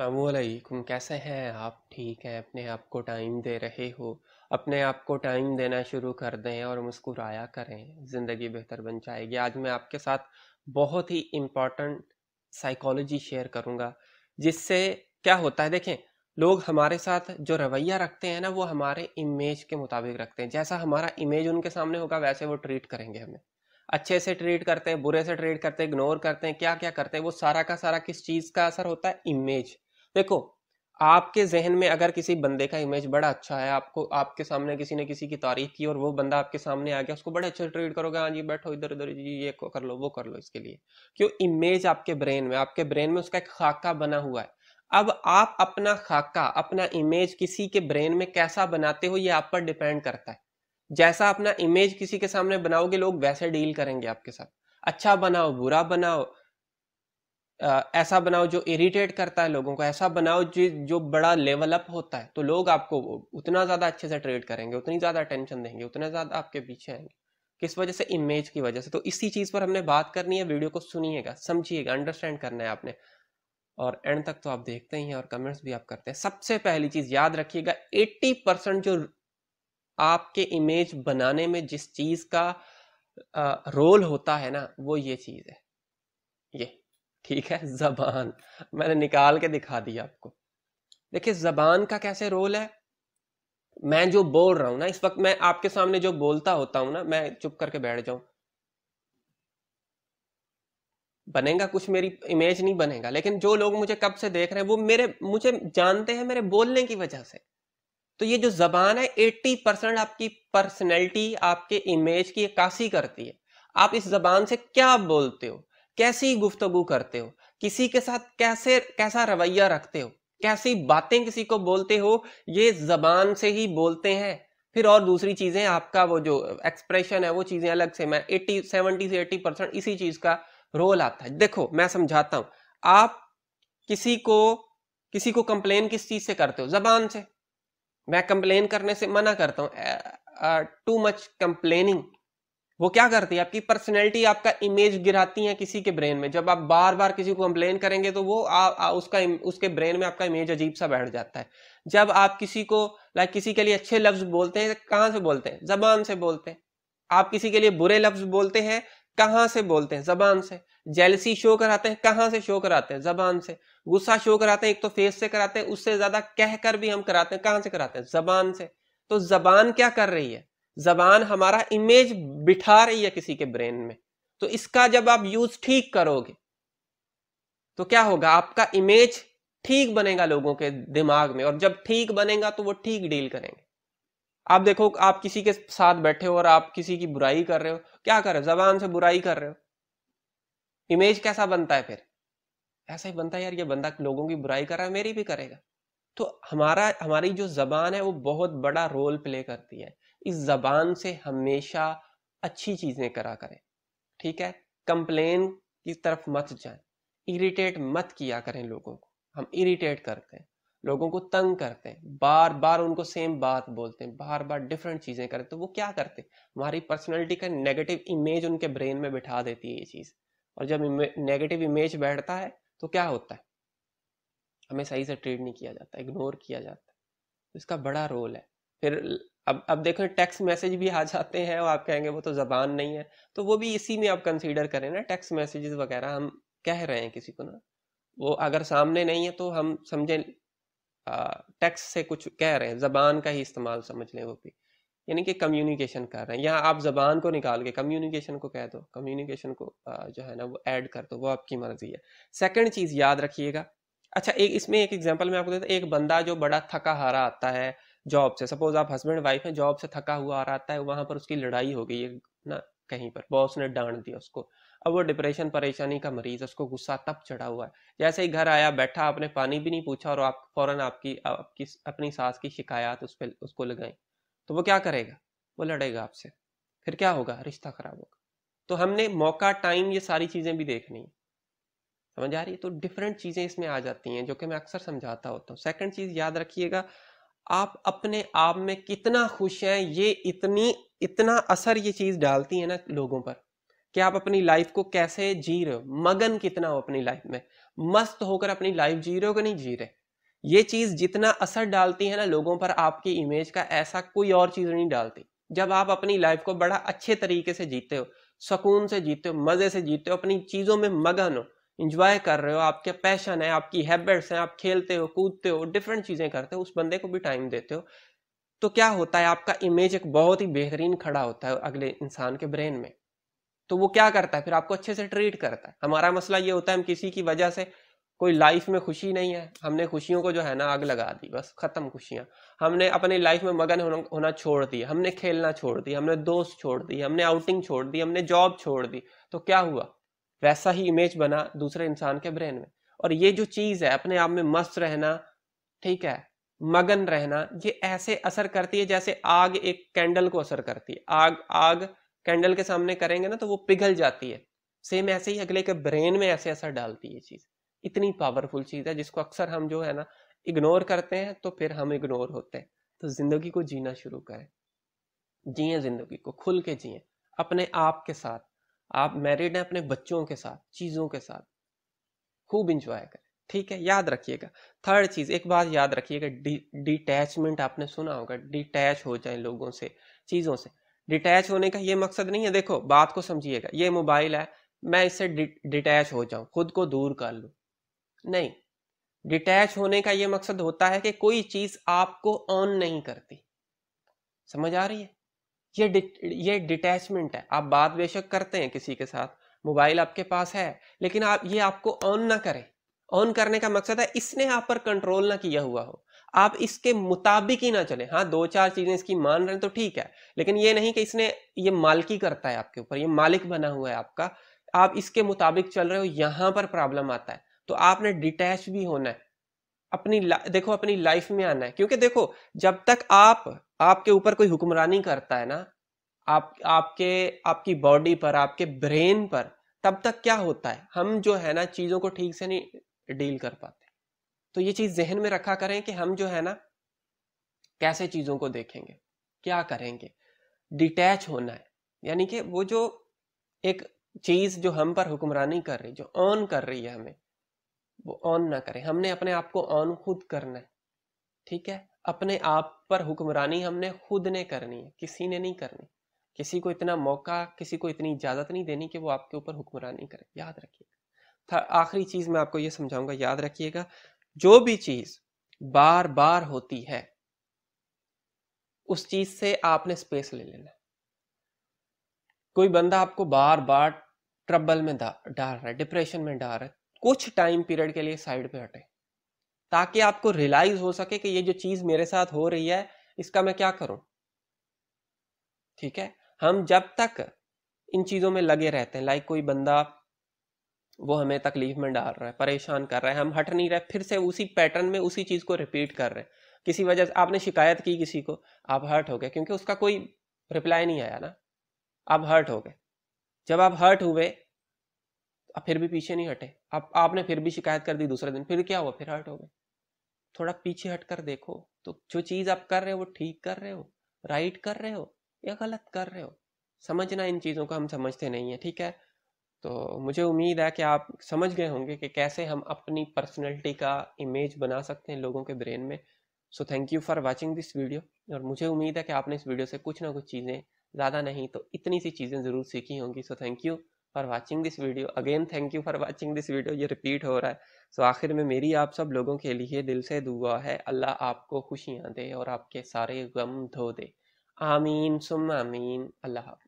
अलमैकम कैसे हैं आप ठीक हैं अपने आप को टाइम दे रहे हो अपने आप को टाइम देना शुरू कर दें और मुस्कुराया करें ज़िंदगी बेहतर बन जाएगी आज मैं आपके साथ बहुत ही इम्पॉर्टेंट साइकोलॉजी शेयर करूँगा जिससे क्या होता है देखें लोग हमारे साथ जो रवैया रखते हैं ना वो हमारे इमेज के मुताबिक रखते हैं जैसा हमारा इमेज उनके सामने होगा वैसे वो ट्रीट करेंगे हमें अच्छे से ट्रीट करते हैं बुरे से ट्रीट करते हैं इग्नोर करते हैं क्या क्या करते हैं वो सारा का सारा किस चीज़ का असर होता है इमेज देखो आपके जहन में अगर किसी बंदे का इमेज बड़ा अच्छा है आपको आपके सामने किसी ने किसी की तारीफ की और वो बंदा आपके सामने आ गया उसको बड़े अच्छे ट्रीट करोगे हाँ जी बैठो इधर उधर जी ये कर लो वो कर लो इसके लिए क्यों इमेज आपके ब्रेन में आपके ब्रेन में उसका एक खाका बना हुआ है अब आप अपना खाका अपना इमेज किसी के ब्रेन में कैसा बनाते हो ये आप पर डिपेंड करता है जैसा अपना इमेज किसी के सामने बनाओगे लोग वैसे डील करेंगे आपके साथ अच्छा बनाओ बुरा बनाओ ऐसा बनाओ जो इरिटेट करता है लोगों को ऐसा बनाओ जो जो बड़ा लेवल अप होता है तो लोग आपको उतना ज़्यादा अच्छे से ट्रेड करेंगे उतनी ज़्यादा अटेंशन देंगे उतना ज़्यादा आपके पीछे आएंगे किस वजह से इमेज की वजह से तो इसी चीज़ पर हमने बात करनी है वीडियो को सुनिएगा समझिएगा अंडरस्टैंड करना है आपने और एंड तक तो आप देखते ही हैं और कमेंट्स भी आप करते हैं सबसे पहली चीज़ याद रखिएगा एट्टी परसेंट जो आपके इमेज बनाने में जिस चीज़ का रोल होता है ना वो ये चीज़ है ये ठीक है जबान मैंने निकाल के दिखा दिया आपको देखिए जबान का कैसे रोल है मैं जो बोल रहा हूं ना इस वक्त मैं आपके सामने जो बोलता होता हूं ना मैं चुप करके बैठ जाऊं बनेगा कुछ मेरी इमेज नहीं बनेगा लेकिन जो लोग मुझे कब से देख रहे हैं वो मेरे मुझे जानते हैं मेरे बोलने की वजह से तो ये जो जबान है 80 परसेंट आपकी पर्सनैलिटी आपके इमेज की इक्कासी करती है आप इस जबान से क्या बोलते हो कैसी गुफ्तगु करते हो किसी के साथ कैसे कैसा रवैया रखते हो कैसी बातें किसी को बोलते हो ये जबान से ही बोलते हैं फिर और दूसरी चीजें आपका वो जो एक्सप्रेशन है वो चीजें अलग से मैं 80 70 से 80 परसेंट इसी चीज का रोल आता है देखो मैं समझाता हूं आप किसी को किसी को कंप्लेन किस चीज से करते हो जबान से मैं कंप्लेन करने से मना करता हूं टू मच कंप्लेनिंग वो क्या करती है आपकी पर्सनैलिटी आपका इमेज गिराती है किसी के ब्रेन में जब आप बार बार किसी को कंप्लेन करेंगे तो वो आ, आ, उसका उसके ब्रेन में आपका इमेज अजीब सा बैठ जाता है जब आप किसी को लाइक किसी के लिए अच्छे लफ्ज बोलते हैं कहाँ से बोलते हैं जबान से बोलते हैं आप किसी के लिए बुरे लफ्ज बोलते हैं कहाँ से बोलते हैं जबान से जेलसी शो कराते हैं कहाँ से शो कराते हैं जबान से गुस्सा शो कराते हैं एक तो फेस से कराते हैं उससे ज्यादा कहकर भी हम कराते हैं कहाँ से कराते हैं जबान से तो जबान क्या कर रही है जबान हमारा इमेज बिठा रही है किसी के ब्रेन में तो इसका जब आप यूज ठीक करोगे तो क्या होगा आपका इमेज ठीक बनेगा लोगों के दिमाग में और जब ठीक बनेगा तो वो ठीक डील करेंगे आप देखो आप किसी के साथ बैठे हो और आप किसी की बुराई कर रहे हो क्या कर रहे हो जबान से बुराई कर रहे हो इमेज कैसा बनता है फिर ऐसा ही बनता है यार ये बंदा लोगों की बुराई कर रहा है मेरी भी करेगा तो हमारा हमारी जो जबान है वो बहुत बड़ा रोल प्ले करती है इस ज़बान से हमेशा अच्छी चीज़ें करा करें ठीक है कंप्लेन की तरफ मत जाएं इरिटेट मत किया करें लोगों को हम इरिटेट करते हैं लोगों को तंग करते हैं बार बार उनको सेम बात बोलते हैं बार बार डिफरेंट चीज़ें करते तो वो क्या करते हमारी पर्सनैलिटी का नेगेटिव इमेज उनके ब्रेन में बिठा देती है ये चीज़ और जब नेगेटिव इमेज बैठता है तो क्या होता है हमें सही से ट्रीट नहीं किया जाता इग्नोर किया जाता तो इसका बड़ा रोल है फिर अब अब देखो टेक्स्ट मैसेज भी आ जाते हैं और आप कहेंगे वो तो जबान नहीं है तो वो भी इसी में आप कंसीडर करें ना टेक्स्ट मैसेजेस वगैरह हम कह रहे हैं किसी को ना वो अगर सामने नहीं है तो हम समझें टेक्स्ट से कुछ कह रहे हैं जबान का ही इस्तेमाल समझ लें वो भी यानी कि कम्युनिकेशन कर रहे हैं या आप जबान को निकाल के कम्युनिकेशन को कह दो कम्युनिकेशन को आ, जो है ना वो ऐड कर दो वो आपकी मर्जी है सेकंड चीज़ याद रखिएगा अच्छा एक इसमें एक एग्जांपल मैं आपको देता एक बंदा जो बड़ा थका हारा आता है जॉब से सपोज आप हस्बैंड वाइफ हैं जॉब से थका हुआ आ रहा है वहां पर उसकी लड़ाई हो गई है ना कहीं पर बॉस ने डांट दिया उसको अब वो डिप्रेशन परेशानी का मरीज उसको गुस्सा तब चढ़ा हुआ है जैसे ही घर आया बैठा आपने पानी भी नहीं पूछा और आप फौरन आपकी आपकी अपनी सास की शिकायत उस पर उसको लगाई तो वो क्या करेगा वो लड़ेगा आपसे फिर क्या होगा रिश्ता खराब होगा तो हमने मौका टाइम ये सारी चीजें भी देखनी है समझ आ रही है तो डिफरेंट चीजें इसमें आ जाती हैं जो कि मैं अक्सर समझाता होता हूँ सेकंड चीज याद रखिएगा आप अपने आप में कितना खुश हैं ये इतनी इतना असर ये चीज़ डालती है ना लोगों पर कि आप अपनी लाइफ को कैसे जी रहे हो मगन कितना हो अपनी लाइफ में मस्त होकर अपनी लाइफ जी रहे हो कि नहीं जी रहे ये चीज़ जितना असर डालती है ना लोगों पर आपकी इमेज का ऐसा कोई और चीज़ नहीं डालती जब आप अपनी लाइफ को बड़ा अच्छे तरीके से जीते हो सुकून से जीते हो मज़े से जीते हो अपनी चीज़ों में मगन हो इंजॉय कर रहे हो आपके पैशन है आपकी हैबिट्स हैं आप खेलते हो कूदते हो डिफरेंट चीज़ें करते हो उस बंदे को भी टाइम देते हो तो क्या होता है आपका इमेज एक बहुत ही बेहतरीन खड़ा होता है अगले इंसान के ब्रेन में तो वो क्या करता है फिर आपको अच्छे से ट्रीट करता है हमारा मसला ये होता है हम किसी की वजह से कोई लाइफ में खुशी नहीं है हमने खुशियों को जो है ना आग लगा दी बस खत्म खुशियां हमने अपनी लाइफ में मगन होना, छोड़ दिया हमने खेलना छोड़ दिया हमने दोस्त छोड़ दी हमने आउटिंग छोड़ दी हमने जॉब छोड़ दी तो क्या हुआ वैसा ही इमेज बना दूसरे इंसान के ब्रेन में और ये जो चीज़ है अपने आप में मस्त रहना ठीक है मगन रहना ये ऐसे असर करती है जैसे आग एक कैंडल को असर करती है आग आग कैंडल के सामने करेंगे ना तो वो पिघल जाती है सेम ऐसे ही अगले के ब्रेन में ऐसे असर डालती है ये चीज़ इतनी पावरफुल चीज़ है जिसको अक्सर हम जो है ना इग्नोर करते हैं तो फिर हम इग्नोर होते हैं तो ज़िंदगी को जीना शुरू करें जिए ज़िंदगी को खुल के जिए अपने आप के साथ आप मैरिड हैं अपने बच्चों के साथ चीज़ों के साथ खूब इंजॉय करें ठीक है याद रखिएगा थर्ड चीज एक बात याद रखिएगा डिटैचमेंट आपने सुना होगा डिटैच हो जाए लोगों से चीजों से डिटैच होने का ये मकसद नहीं है देखो बात को समझिएगा ये मोबाइल है मैं इससे डिटैच हो जाऊं खुद को दूर कर लू नहीं डिटैच होने का ये मकसद होता है कि कोई चीज आपको ऑन नहीं करती समझ आ रही है ये डि, ये डिटैचमेंट है आप बात बेशक करते हैं किसी के साथ मोबाइल आपके पास है लेकिन आप ये आपको ऑन ना करें ऑन करने का मकसद है इसने आप पर कंट्रोल ना किया हुआ हो आप इसके मुताबिक ही ना चले हाँ दो चार चीजें इसकी मान रहे हैं तो ठीक है लेकिन ये नहीं कि इसने ये मालकी करता है आपके ऊपर ये मालिक बना हुआ है आपका आप इसके मुताबिक चल रहे हो यहाँ पर प्रॉब्लम आता है तो आपने डिटैच भी होना है अपनी देखो अपनी लाइफ में आना है क्योंकि देखो जब तक आप आपके ऊपर कोई हुक्मरानी करता है ना आप आपके आपकी बॉडी पर आपके ब्रेन पर तब तक क्या होता है हम जो है ना चीज़ों को ठीक से नहीं डील कर पाते तो ये चीज़ जहन में रखा करें कि हम जो है ना कैसे चीज़ों को देखेंगे क्या करेंगे डिटैच होना है यानी कि वो जो एक चीज़ जो हम पर हुक्मरानी कर रही जो ऑन कर रही है हमें वो ऑन ना करें हमने अपने आप को ऑन खुद करना है ठीक है अपने आप पर हुक्मरानी हमने खुद ने करनी है किसी ने नहीं करनी किसी को इतना मौका किसी को इतनी इजाज़त नहीं देनी कि वो आपके ऊपर हुक्मरानी करे याद रखिएगा आखिरी चीज़ मैं आपको ये समझाऊंगा याद रखिएगा जो भी चीज़ बार बार होती है उस चीज़ से आपने स्पेस ले लेना कोई बंदा आपको बार बार ट्रबल में डाल रहा है डिप्रेशन में डाल रहा है कुछ टाइम पीरियड के लिए साइड पे हटे ताकि आपको रियलाइज हो सके कि ये जो चीज मेरे साथ हो रही है इसका मैं क्या करूं ठीक है हम जब तक इन चीजों में लगे रहते हैं लाइक कोई बंदा वो हमें तकलीफ में डाल रहा है परेशान कर रहा है हम हट नहीं रहे फिर से उसी पैटर्न में उसी चीज को रिपीट कर रहे हैं किसी वजह से आपने शिकायत की किसी को आप हर्ट हो गए क्योंकि उसका कोई रिप्लाई नहीं आया ना आप हर्ट हो गए जब आप हर्ट हुए आप फिर भी पीछे नहीं हटे आप आपने फिर भी शिकायत कर दी दूसरे दिन फिर क्या हुआ फिर हर्ट हो गए थोड़ा पीछे हट कर देखो तो जो चीज़ आप कर रहे हो वो ठीक कर रहे हो राइट कर रहे हो या गलत कर रहे हो समझना इन चीज़ों को हम समझते नहीं है ठीक है तो मुझे उम्मीद है कि आप समझ गए होंगे कि कैसे हम अपनी पर्सनैलिटी का इमेज बना सकते हैं लोगों के ब्रेन में so thank you for watching this video और मुझे उम्मीद है कि आपने इस वीडियो से कुछ ना कुछ चीज़ें ज़्यादा नहीं तो इतनी सी चीज़ें ज़रूर सीखी होंगी so thank you for watching this video again thank you for watching this video ये रिपीट हो रहा है सो so, आखिर में मेरी आप सब लोगों के लिए दिल से दुआ है अल्लाह आपको खुशियाँ दे और आपके सारे गम धो दे आमीन सुम आमीन अल्लाह